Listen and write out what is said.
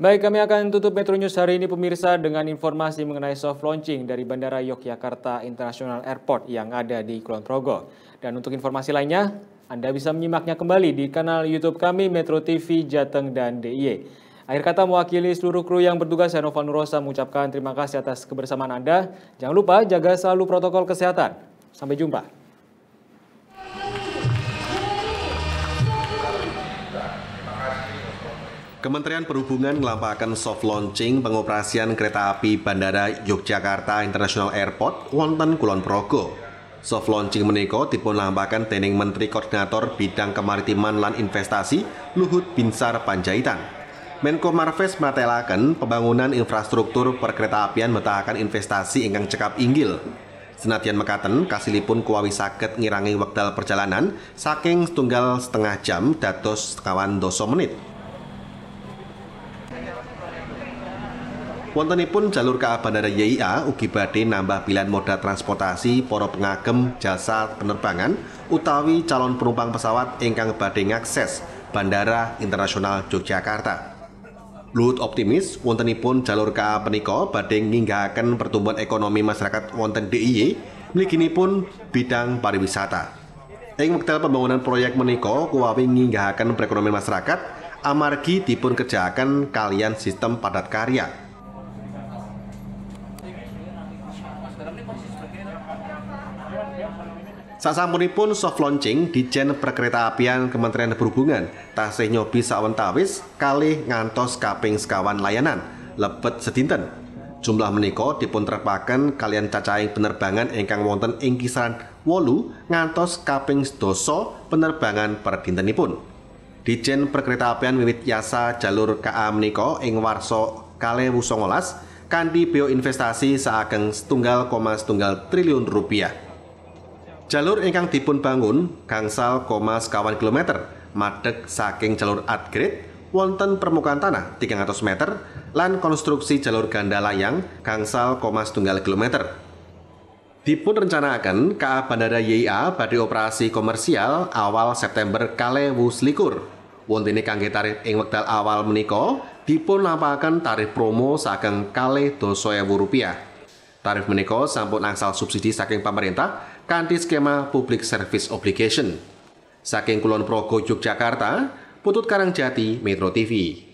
Baik, kami akan tutup Metro News hari ini pemirsa dengan informasi mengenai soft launching dari Bandara Yogyakarta International Airport yang ada di Kulon Progo. Dan untuk informasi lainnya, Anda bisa menyimaknya kembali di kanal YouTube kami Metro TV Jateng dan DIY. Akhir kata mewakili seluruh kru yang bertugas, saya Noval Nurosa mengucapkan terima kasih atas kebersamaan Anda. Jangan lupa jaga selalu protokol kesehatan. Sampai jumpa. Kementerian Perhubungan melambangkan soft launching pengoperasian kereta api Bandara Yogyakarta International Airport wonten Kulon Progo. Soft launching meniko dipun lampakan tening Menteri Koordinator Bidang Kemaritiman dan Investasi Luhut Binsar Panjaitan. Menko Marves menatelakan pembangunan infrastruktur perkeretaapian metahakan investasi ingkang cekap inggil. Senatian mekaten kasilipun kuawi sakit ngirangi wekdal perjalanan saking setunggal setengah jam datus sekawan doso menit. Wontenipun jalur KA Bandara YIA ugi badhe nambah pilihan moda transportasi para pengagem jasa penerbangan utawi calon penumpang pesawat ingkang badhe ngakses Bandara Internasional Yogyakarta. Luhut optimis wontenipun jalur KA punika badhe nginggahaken pertumbuhan ekonomi masyarakat wonten DIY mliginipun bidang pariwisata. Ing wekdal pembangunan proyek menika kuwawi nginggahaken perekonomian masyarakat amargi dipun kerjakan kalian sistem padat karya pun soft launching Dijen Perkeretaapian Kementerian Perhubungan tasih nyobi sawentawis kali ngantos kaping sekawan layanan lebet sedinten. Jumlah meniko dipun terpaken kalian cacaing penerbangan ingkang wonten ing kisaran wolu ngantos kaping doso penerbangan per dintenipun. Dijen Perkeretaapian wiwit yasa jalur KA meniko ing warsa kale songolas kandi bio investasi saageng setunggal koma setunggal triliun rupiah. Jalur ingkang dipun bangun gangsal koma sekawan kilometer madeg saking jalur upgrade wonten permukaan tanah 300 meter lan konstruksi jalur ganda layang gangsal koma setunggal kilometer. Dipun rencanakan KA Bandara YIA pada operasi komersial awal September kalewu Likur. Wontene kangge tarif ing wekdal awal menika dipun lampahaken tarif promo saking kalih dasa ewu rupiah. Tarif menika sampun angsal subsidi saking pemerintah kanthi skema Public Service Obligation. Saking Kulon Progo Yogyakarta, Putut Karangjati Metro TV.